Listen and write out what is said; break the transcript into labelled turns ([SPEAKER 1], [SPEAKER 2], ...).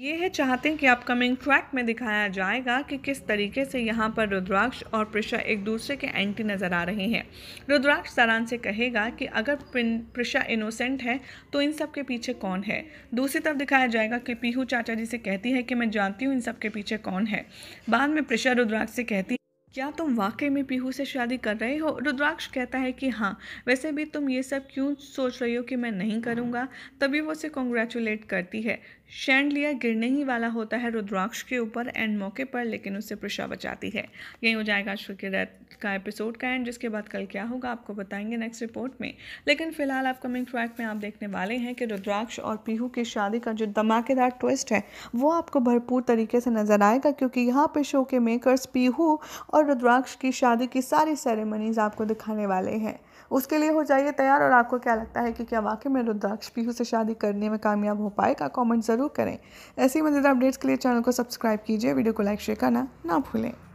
[SPEAKER 1] ये है चाहते हैं कि अपकमिंग ट्रैक में दिखाया जाएगा कि किस तरीके से यहाँ पर रुद्राक्ष और प्रशा एक दूसरे के एंटी नज़र आ रहे हैं रुद्राक्ष सरान से कहेगा कि अगर प्रिशा इनोसेंट है तो इन सब के पीछे कौन है दूसरी तरफ दिखाया जाएगा कि पीहू चाचा जी से कहती है कि मैं जानती हूँ इन सब के पीछे कौन है बाद में प्रिशा रुद्राक्ष से कहती क्या तुम वाकई में पीहू से शादी कर रहे हो रुद्राक्ष कहता है कि हाँ वैसे भी तुम ये सब क्यों सोच रही हो कि मैं नहीं करूँगा तभी वो उसे कॉन्ग्रेचुलेट करती है शैंडलिया गिरने ही वाला होता है रुद्राक्ष के ऊपर एंड मौके पर लेकिन उससे प्रशा बचाती है यही हो जाएगा आज के का एपिसोड का एंड जिसके बाद कल क्या होगा आपको बताएंगे नेक्स्ट रिपोर्ट में लेकिन फिलहाल अपकमिंग ट्रैक में आप देखने वाले हैं कि रुद्राक्ष और पीहू की शादी का जो धमाकेदार ट्विस्ट है वो आपको भरपूर तरीके से नजर आएगा क्योंकि यहाँ पर शो के मेकर्स पीहू और और रुद्राक्ष की शादी की सारी सेरेमनीज आपको दिखाने वाले हैं उसके लिए हो जाइए तैयार और आपको क्या लगता है कि क्या वाकई में रुद्राक्ष पीहू से शादी करने में कामयाब हो पाएगा कमेंट ज़रूर करें ऐसी मज़ेदार अपडेट्स के लिए चैनल को सब्सक्राइब कीजिए वीडियो को लाइक शेयर करना ना भूलें